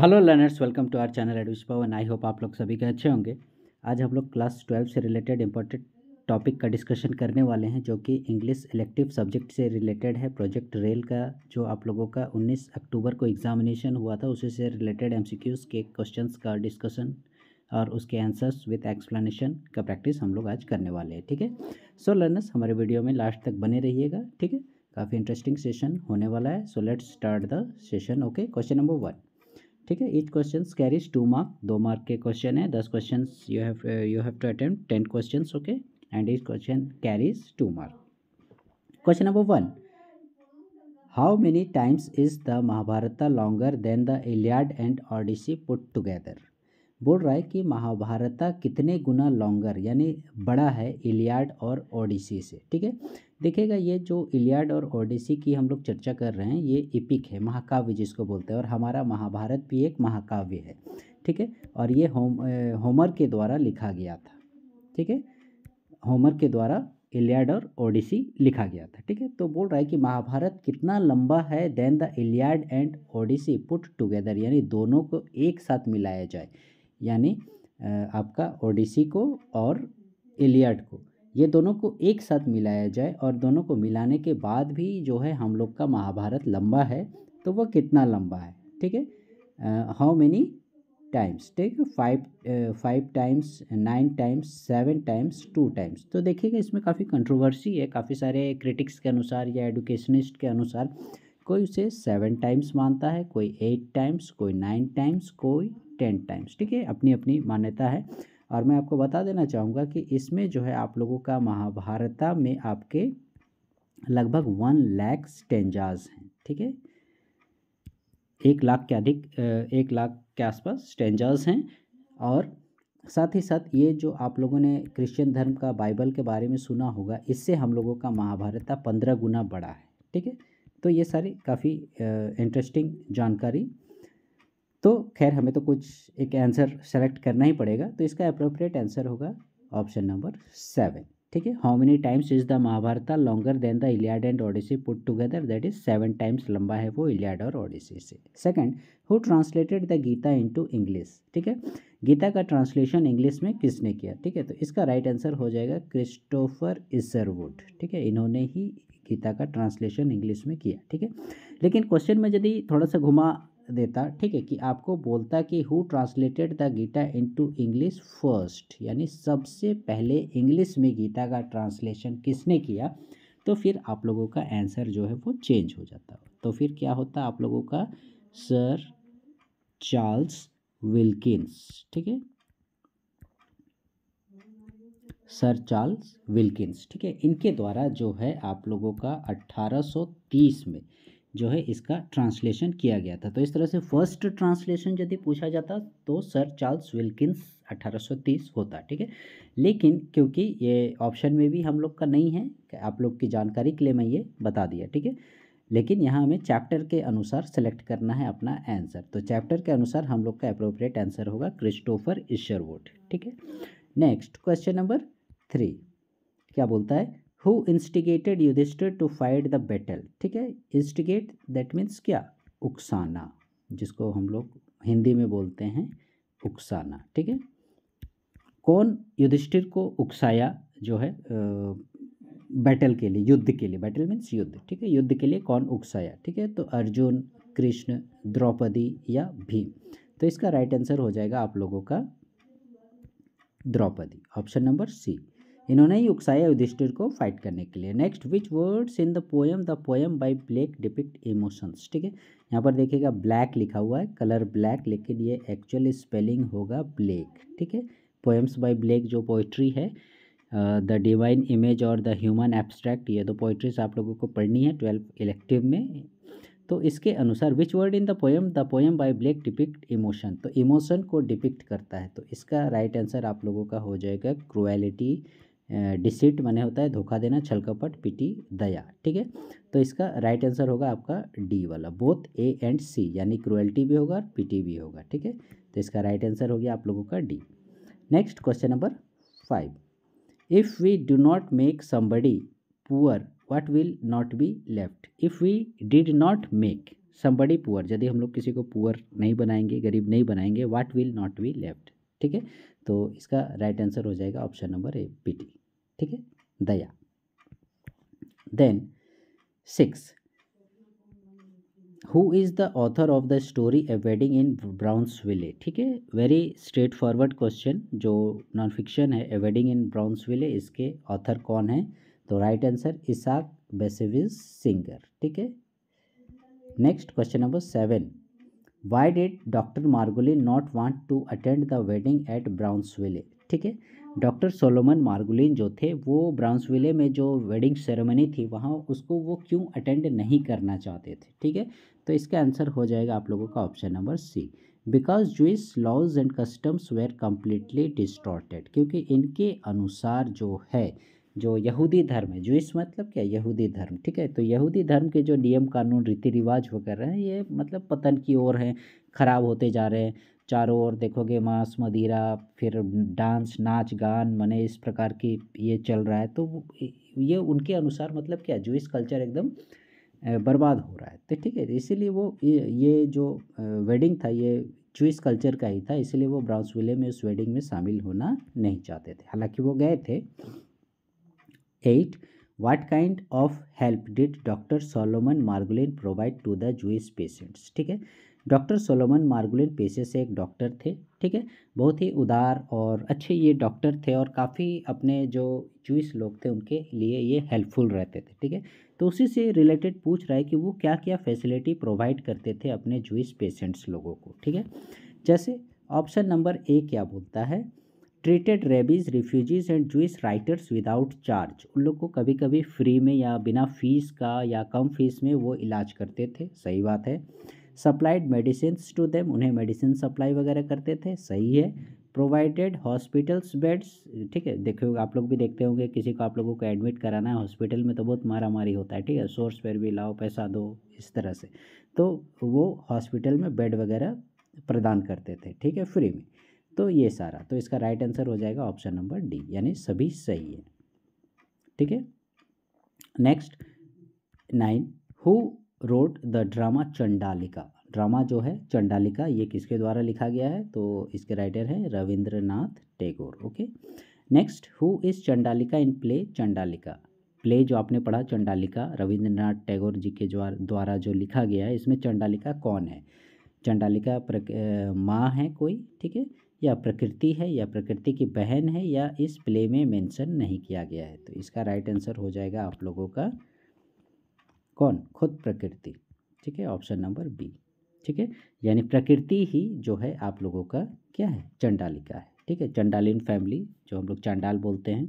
hello learners welcome to our channel एडविश Pawan I hope आप लोग सभी के अच्छे होंगे आज हम लोग क्लास ट्वेल्व से रिलेटेड इम्पोर्टेंट टॉपिक का डिस्कशन करने वाले हैं जो कि इंग्लिश इलेक्टिव सब्जेक्ट से रिलेटेड है प्रोजेक्ट रेल का जो आप लोगों का 19 अक्टूबर को एग्जामिनेशन हुआ था उसी से रिलेटेड एम के क्वेश्चन का डिस्कशन और उसके आंसर्स विथ एक्सप्लेनेशन का प्रैक्टिस हम लोग आज करने वाले हैं ठीक है सो लर्नर्स हमारे वीडियो में लास्ट तक बने रहिएगा ठीक है काफ़ी इंटरेस्टिंग सेशन होने वाला है so let's start the session okay question number one ठीक है each question carries two mark दो मार्क के क्वेश्चन है दस question you have you have to attempt ten question okay and each question carries two mark question number one how many times is the Mahabharata longer than the Iliad and Odyssey put together बोल रहा है कि महाभारता कितने गुना longer यानी बड़ा है Iliad और Odyssey से ठीक है देखिएगा ये जो इलियाड और ओडिसी की हम लोग चर्चा कर रहे हैं ये इपिक है महाकाव्य जिसको बोलते हैं और हमारा महाभारत भी एक महाकाव्य है ठीक है और ये होम होमर के द्वारा लिखा गया था ठीक है होमर के द्वारा इलियाड और ओडिसी लिखा गया था ठीक है तो बोल रहा है कि महाभारत कितना लंबा है than the Iliad and Odyssey put together यानी दोनों को एक साथ मिलाया जाए यानी आपका ओडिसी को और एलियाड को ये दोनों को एक साथ मिलाया जाए और दोनों को मिलाने के बाद भी जो है हम लोग का महाभारत लंबा है तो वो कितना लंबा है ठीक है हाउ मेनी टाइम्स ठीक है five five times nine times seven times two times तो देखिएगा इसमें काफ़ी कंट्रोवर्सी है काफ़ी सारे क्रिटिक्स के अनुसार या एडुकेशनिस्ट के अनुसार कोई उसे सेवन टाइम्स मानता है कोई एट टाइम्स कोई नाइन टाइम्स कोई टेन टाइम्स ठीक है अपनी अपनी मान्यता है और मैं आपको बता देना चाहूँगा कि इसमें जो है आप लोगों का महाभारता में आपके लगभग वन लैख स्टेंजाज हैं ठीक है एक लाख के अधिक एक लाख के आसपास स्टेंजाज हैं और साथ ही साथ ये जो आप लोगों ने क्रिश्चियन धर्म का बाइबल के बारे में सुना होगा इससे हम लोगों का महाभारत पंद्रह गुना बड़ा है ठीक है तो ये सारी काफ़ी इंटरेस्टिंग जानकारी तो खैर हमें तो कुछ एक आंसर सेलेक्ट करना ही पड़ेगा तो इसका अप्रोप्रिएट आंसर होगा ऑप्शन नंबर सेवन ठीक है how many times is the Mahabharata longer than the Iliad and Odyssey put together that is seven times लंबा है वो इलियाड और ओडिसी से second who translated the Gita into English ठीक है गीता का ट्रांसलेशन इंग्लिश में किसने किया ठीक है तो इसका राइट right आंसर हो जाएगा क्रिस्टोफर इसरवुड ठीक है इन्होंने ही गीता का ट्रांसलेशन इंग्लिश में किया ठीक है लेकिन क्वेश्चन में यदि थोड़ा सा घुमा देता ठीक है कि आपको बोलता कि who translated the Gita into English first यानी सबसे पहले इंग्लिश में गीता का ट्रांसलेशन किसने किया तो फिर आप लोगों का आंसर जो है वो चेंज हो जाता तो फिर क्या होता आप लोगों का सर चार्ल्स विल्किंस ठीक है सर चार्ल्स विल्किंस ठीक है इनके द्वारा जो है आप लोगों का 1830 में जो है इसका ट्रांसलेशन किया गया था तो इस तरह से फर्स्ट ट्रांसलेशन यदि पूछा जाता तो सर चार्ल्स विल्किंस 1830 होता ठीक है लेकिन क्योंकि ये ऑप्शन में भी हम लोग का नहीं है आप लोग की जानकारी के लिए मैं ये बता दिया ठीक है लेकिन यहाँ हमें चैप्टर के अनुसार सेलेक्ट करना है अपना आंसर तो चैप्टर के अनुसार हम लोग का अप्रोप्रिएट आंसर होगा क्रिस्टोफर इशरवुड ठीक है नेक्स्ट क्वेश्चन नंबर थ्री क्या बोलता है who instigated Yudhishthira to fight the battle ठीक है इंस्टिगेट दैट मीन्स क्या उकसाना जिसको हम लोग हिंदी में बोलते हैं उकसाना ठीक है कौन युधिष्ठिर को उकसाया जो है बैटल के लिए युद्ध के लिए बैटल मीन्स युद्ध ठीक है युद्ध के लिए कौन उकसाया ठीक है तो अर्जुन कृष्ण द्रौपदी या भीम तो इसका राइट आंसर हो जाएगा आप लोगों का द्रौपदी ऑप्शन नंबर सी इन्होंने ही उकसाया युधिष्ठिर को फाइट करने के लिए next which words in the poem the poem by Blake depict emotions ठीक है यहाँ पर देखिएगा ब्लैक लिखा हुआ है कलर ब्लैक लेकिन ये एक्चुअल स्पेलिंग होगा ब्लैक ठीक है पोएम्स बाय ब्लैक जो पोइट्री है द डिवाइन इमेज और द ह्यूमन एब्स्ट्रैक्ट ये दो तो पोइट्रीज आप लोगों को पढ़नी है ट्वेल्थ इलेक्टिव में तो इसके अनुसार which word in the poem the poem by Blake depict emotion तो इमोशन को डिपिक्ट करता है तो इसका राइट right आंसर आप लोगों का हो जाएगा क्रुएलिटी डिसीट माने होता है धोखा देना कपट पिटी दया ठीक है तो इसका राइट आंसर होगा आपका डी वाला बोथ ए एंड सी यानी क्रुएल्टी भी होगा और पिटी भी होगा ठीक है तो इसका राइट आंसर हो गया आप लोगों का D next question number five if we do not make somebody poor what will not be left if we did not make somebody poor यदि हम लोग किसी को पुअर नहीं बनाएंगे गरीब नहीं बनाएंगे what will not be left ठीक है तो इसका राइट आंसर हो जाएगा ऑप्शन नंबर ए पीटी ठीक है दया then six who is the author of the story a wedding in Brownsville ठीक है वेरी स्ट्रेट फॉरवर्ड क्वेश्चन जो नॉन फिक्शन है ए वेडिंग इन ब्राउन्स विले इसके ऑथर कौन है तो right answer Isaac Bashevis Singer ठीक है next question number seven why did doctor Margolis not want to attend the wedding at Brownsville ठीक है डॉक्टर सोलोमन मार्गुलिन जो थे वो ब्राउंसविले में जो वेडिंग सेरेमनी थी वहाँ उसको वो क्यों अटेंड नहीं करना चाहते थे ठीक है तो इसका आंसर हो जाएगा आप लोगों का option number C because Jews laws and customs were completely distorted क्योंकि इनके अनुसार जो है जो यहूदी धर्म है जूस मतलब क्या यहूदी धर्म ठीक है तो यहूदी धर्म के जो नियम कानून रीति रिवाज वगैरह हैं ये मतलब पतन की ओर हैं ख़राब होते जा रहे हैं चारों ओर देखोगे मांस मदिरा फिर डांस नाच गान मने इस प्रकार की ये चल रहा है तो ये उनके अनुसार मतलब क्या इस कल्चर एकदम बर्बाद हो रहा है तो ठीक है इसीलिए वो ये जो वेडिंग था ये जूस कल्चर का ही था इसलिए वो विले में उस वेडिंग में शामिल होना नहीं चाहते थे हालांकि वो गए थे eight what kind of help did doctor Solomon Margolin provide to the Jewish patients ठीक है डॉक्टर सोलोमन मार्गुलिन पेशे से एक डॉक्टर थे ठीक है बहुत ही उदार और अच्छे ये डॉक्टर थे और काफ़ी अपने जो जूस लोग थे उनके लिए ये हेल्पफुल रहते थे ठीक है तो उसी से रिलेटेड पूछ रहा है कि वो क्या क्या फैसिलिटी प्रोवाइड करते थे अपने जूस पेशेंट्स लोगों को ठीक है जैसे ऑप्शन नंबर ए क्या बोलता है treated rabbis refugees and Jews writers without charge उन लोग को कभी कभी फ्री में या बिना फीस का या कम फीस में वो इलाज करते थे सही बात है सप्लाइड मेडिसिन टू देम उन्हें मेडिसिन सप्लाई वगैरह करते थे सही है प्रोवाइडेड हॉस्पिटल्स बेड्स ठीक है देखियो आप लोग भी देखते होंगे किसी को आप लोगों को एडमिट कराना है हॉस्पिटल में तो बहुत मारा मारी होता है ठीक है सोर्स पर भी लाओ पैसा दो इस तरह से तो वो हॉस्पिटल में बेड वगैरह प्रदान करते थे ठीक है फ्री में तो ये सारा तो इसका राइट आंसर हो जाएगा ऑप्शन नंबर डी यानी सभी सही है ठीक है next nine who wrote the drama Chandalika drama जो है चंडालिका ये किसके द्वारा लिखा गया है तो इसके राइटर हैं Rabindranath Tagore okay next who is Chandalika in play Chandalika play जो आपने पढ़ा चंडालिका रविंद्रनाथ टैगोर जी के द्वारा जो लिखा गया है इसमें चंडालिका कौन है चंडालिका माँ है कोई ठीक है या प्रकृति है या प्रकृति की बहन है या इस प्ले में मेंशन नहीं किया गया है तो इसका राइट आंसर हो जाएगा आप लोगों का कौन खुद प्रकृति ठीक है ऑप्शन नंबर बी ठीक है यानी प्रकृति ही जो है आप लोगों का क्या है चंडालिका है ठीक है चंडालिन फैमिली जो हम लोग चंडाल बोलते हैं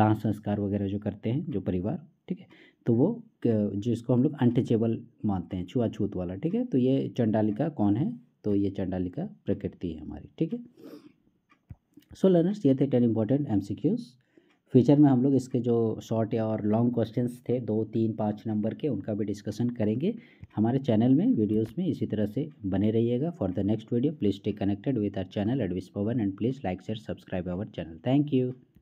दाह संस्कार वगैरह जो करते हैं जो परिवार ठीक है तो वो जिसको हम लोग अनटचेबल मानते हैं छुआछूत वाला ठीक है तो ये चंडालिका कौन है तो ये चंडालिका प्रकृति है हमारी ठीक है सो लर्नर्स ये थे ten important M C Qs future में हम लोग इसके जो शॉर्ट और लॉन्ग क्वेश्चंस थे दो तीन पाँच नंबर के उनका भी डिस्कशन करेंगे हमारे चैनल में वीडियोस में इसी तरह से बने रहिएगा for the next video please stay connected with our channel एडविस Pawan and please like share subscribe our channel thank you